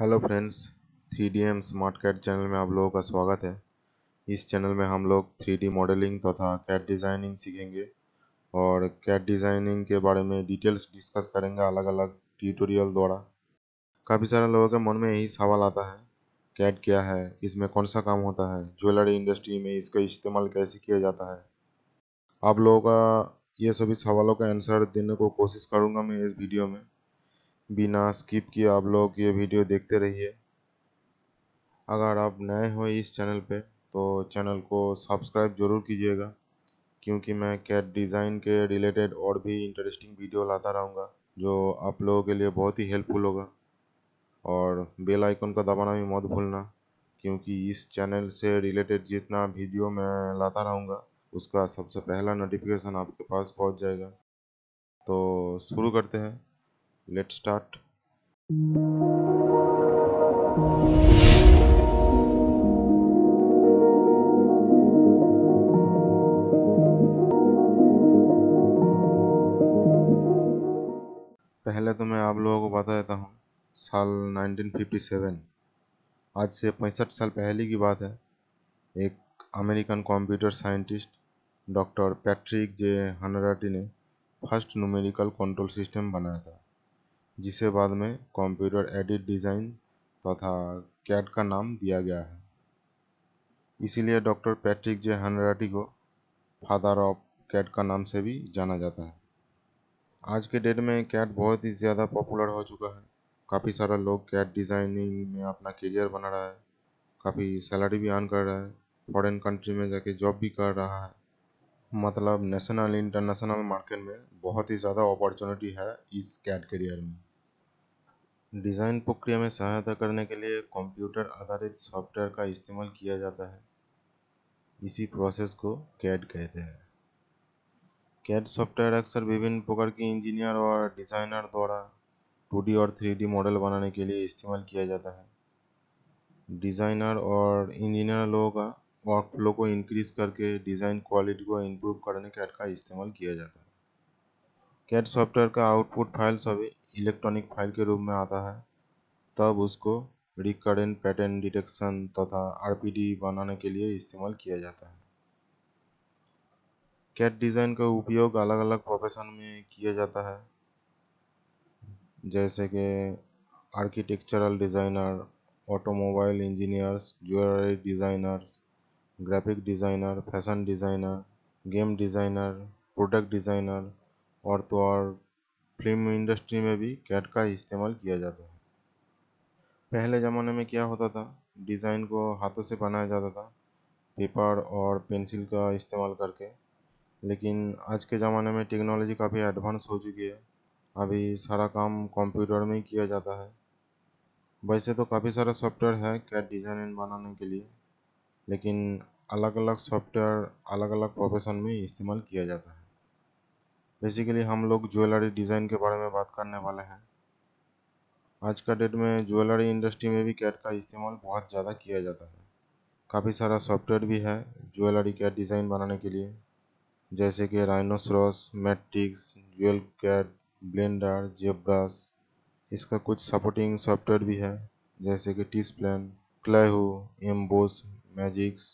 hello friends three D M smart CAD channel में आप लोगों का स्वागत है इस चैनल में हम लोग थ्री डी मॉडलिंग तथा कैट डिज़ाइनिंग सीखेंगे और कैट डिज़ाइनिंग के बारे में डिटेल्स डिस्कस करेंगे अलग अलग ट्यूटोरियल द्वारा काफ़ी सारे लोगों के मन में यही सवाल आता है कैट क्या है इसमें कौन सा काम होता है ज्वेलरी इंडस्ट्री में इसका इस्तेमाल कैसे किया जाता है आप लोगों का ये सभी सवालों का आंसर देने को कोशिश करूँगा मैं इस वीडियो में बिना स्किप किए आप लोग ये वीडियो देखते रहिए अगर आप नए हो इस चैनल पे तो चैनल को सब्सक्राइब ज़रूर कीजिएगा क्योंकि मैं कैट डिज़ाइन के रिलेटेड और भी इंटरेस्टिंग वीडियो लाता रहूँगा जो आप लोगों के लिए बहुत ही हेल्पफुल होगा और बेल आइकन का दबाना भी मत भूलना क्योंकि इस चैनल से रिलेटेड जितना वीडियो मैं लाता रहूँगा उसका सबसे पहला नोटिफिकेशन आपके पास पहुँच जाएगा तो शुरू करते हैं let's start पहले तो मैं आप लोगों को बता देता हूँ साल 1957 आज से पैंसठ साल पहले की बात है एक American computer scientist doctor Patrick J Hanratty ने फर्स्ट न्यूमेरिकल कंट्रोल सिस्टम बनाया था जिसे बाद में कंप्यूटर एडिट डिज़ाइन तथा कैड का नाम दिया गया है इसीलिए डॉक्टर पैट्रिक जे हनराटी को फादर ऑफ कैड का नाम से भी जाना जाता है आज के डेट में कैड बहुत ही ज़्यादा पॉपुलर हो चुका है काफ़ी सारा लोग कैड डिज़ाइनिंग में अपना करियर बना रहा है काफ़ी सैलरी भी अर्न कर रहा है फॉरेन कंट्री में जाके जॉब भी कर रहा है मतलब नेशनल इंटरनेशनल मार्केट में बहुत ही ज़्यादा अपॉर्चुनिटी है इस कैट करियर में डिज़ाइन प्रक्रिया में सहायता करने के लिए कंप्यूटर आधारित सॉफ्टवेयर का इस्तेमाल किया जाता है इसी प्रोसेस को कैड कहते हैं कैड सॉफ्टवेयर अक्सर विभिन्न प्रकार के इंजीनियर और डिज़ाइनर द्वारा टू और थ्री मॉडल बनाने के लिए इस्तेमाल किया जाता है डिज़ाइनर और इंजीनियर लोगों का वर्क फ्लो को इंक्रीज करके डिज़ाइन क्वालिटी को इम्प्रूव करने कैट का इस्तेमाल किया जाता है कैट सॉफ्टवेयर का आउटपुट फाइल सभी इलेक्ट्रॉनिक फाइल के रूप में आता है तब उसको रिकरेंट पैटर्न डिटेक्शन तथा आरपीडी बनाने के लिए इस्तेमाल किया जाता है कैट डिज़ाइन का उपयोग अलग अलग प्रोफेशन में किया जाता है जैसे कि architectural designer automobile engineers jewellery designers graphic designer fashion designer game designer product designer और तो और फिल्म इंडस्ट्री में भी कैट का इस्तेमाल किया जाता है पहले ज़माने में क्या होता था डिज़ाइन को हाथों से बनाया जाता था पेपर और पेंसिल का इस्तेमाल करके लेकिन आज के ज़माने में टेक्नोलॉजी काफ़ी एडवांस हो चुकी है अभी सारा काम कंप्यूटर में ही किया जाता है वैसे तो काफ़ी सारा सॉफ्टवेयर है कैट डिज़ाइन बनाने के लिए लेकिन अलग अलग सॉफ्टवेयर अलग अलग प्रोफेशन में इस्तेमाल किया जाता है बेसिकली हम लोग ज्वेलरी डिज़ाइन के बारे में बात करने वाले हैं आज का डेट में ज्वेलरी इंडस्ट्री में भी कैट का इस्तेमाल बहुत ज़्यादा किया जाता है काफ़ी सारा सॉफ्टवेयर भी है ज्वेलरी कैट डिज़ाइन बनाने के लिए जैसे कि rhinoceros matrix jewel CAD blender ZBrush इसका कुछ सपोर्टिंग सॉफ्टवेयर भी है जैसे कि टी स्प्लैन क्लाइहू एम्बोस मैजिक्स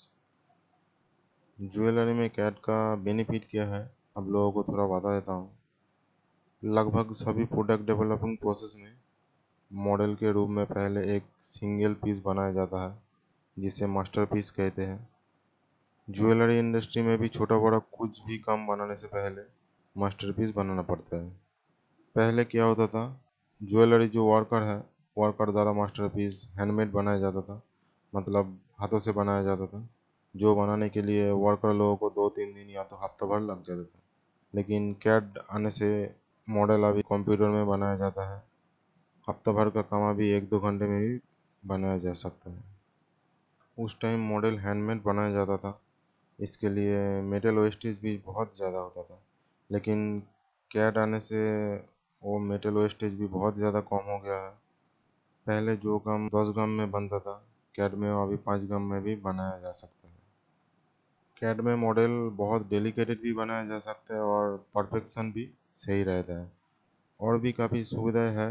ज्वेलरी में कैट का बेनिफिट क्या है अब लोगों को थोड़ा बता देता हूँ लगभग सभी प्रोडक्ट डेवलपिंग प्रोसेस में मॉडल के रूप में पहले एक सिंगल पीस बनाया जाता है जिसे मास्टर पीस कहते हैं ज्वेलरी इंडस्ट्री में भी छोटा बड़ा कुछ भी काम बनाने से पहले मास्टर पीस बनाना पड़ता है पहले क्या होता था ज्वेलरी जो वर्कर है वर्कर द्वारा मास्टर पीस हैंडमेड बनाया जाता था मतलब हाथों से बनाया जाता था जो बनाने के लिए वर्कर लोगों को दो तीन दिन या तो हफ्ता भर लग जाता था लेकिन कैड आने से मॉडल अभी कंप्यूटर में बनाया जाता है हफ्ता भर का काम अभी एक दो घंटे में भी बनाया जा सकता है उस टाइम मॉडल हैंडमेड बनाया जाता था इसके लिए मेटल वेस्टेज भी बहुत ज़्यादा होता था लेकिन कैड आने से वो मेटल वेस्टेज भी बहुत ज़्यादा कम हो गया है पहले जो काम दस ग्राम में बनता था कैड में अभी पाँच ग्राम में भी बनाया जा सकता है कैड में मॉडल बहुत डेलिकेटेड भी बनाया जा सकता है और परफेक्शन भी सही रहता है और भी काफ़ी सुविधाएं है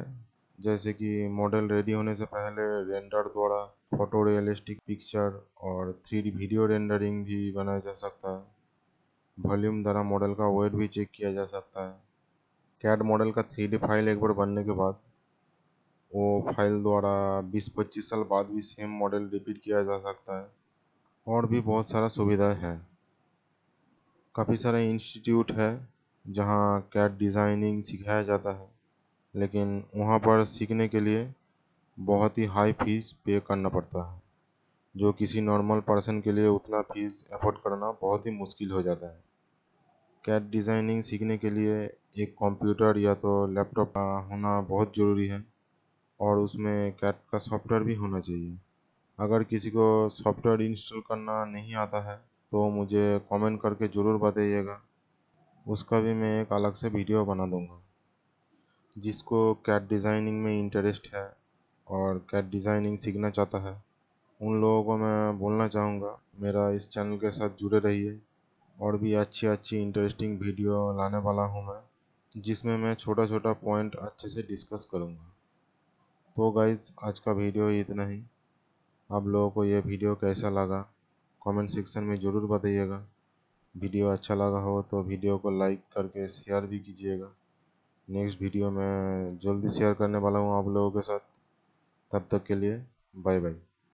जैसे कि मॉडल रेडी होने से पहले रेंडर द्वारा फोटो रियलिस्टिक पिक्चर और थ्री वीडियो रेंडरिंग भी बनाया जा सकता है वॉल्यूम द्वारा मॉडल का वेट भी चेक किया जा सकता है कैड मॉडल का थ्री फाइल एक बार बनने के बाद वो फाइल द्वारा 20-25 साल बाद भी सेम मॉडल रिपीट किया जा सकता है और भी बहुत सारा सुविधा है काफ़ी सारे इंस्टीट्यूट है जहाँ कैट डिज़ाइनिंग सिखाया जाता है लेकिन वहाँ पर सीखने के लिए बहुत ही हाई फीस पे करना पड़ता है जो किसी नॉर्मल पर्सन के लिए उतना फीस एफोर्ड करना बहुत ही मुश्किल हो जाता है कैट डिज़ाइनिंग सीखने के लिए एक कंप्यूटर या तो लैपटॉप होना बहुत ज़रूरी है और उसमें कैट का सॉफ्टवेयर भी होना चाहिए अगर किसी को सॉफ्टवेयर इंस्टॉल करना नहीं आता है तो मुझे कमेंट करके ज़रूर बताइएगा उसका भी मैं एक अलग से वीडियो बना दूँगा जिसको कैट डिज़ाइनिंग में इंटरेस्ट है और कैट डिज़ाइनिंग सीखना चाहता है उन लोगों को मैं बोलना चाहूँगा मेरा इस चैनल के साथ जुड़े रहिए और भी अच्छी अच्छी इंटरेस्टिंग वीडियो लाने वाला हूँ मैं जिसमें मैं छोटा छोटा पॉइंट अच्छे से डिस्कस करूँगा तो गाइज आज का वीडियो इतना ही आप लोगों को यह वीडियो कैसा लगा कमेंट सेक्शन में ज़रूर बताइएगा वीडियो अच्छा लगा हो तो वीडियो को लाइक करके शेयर भी कीजिएगा नेक्स्ट वीडियो मैं जल्दी शेयर करने वाला हूँ आप लोगों के साथ तब तक के लिए बाय बाय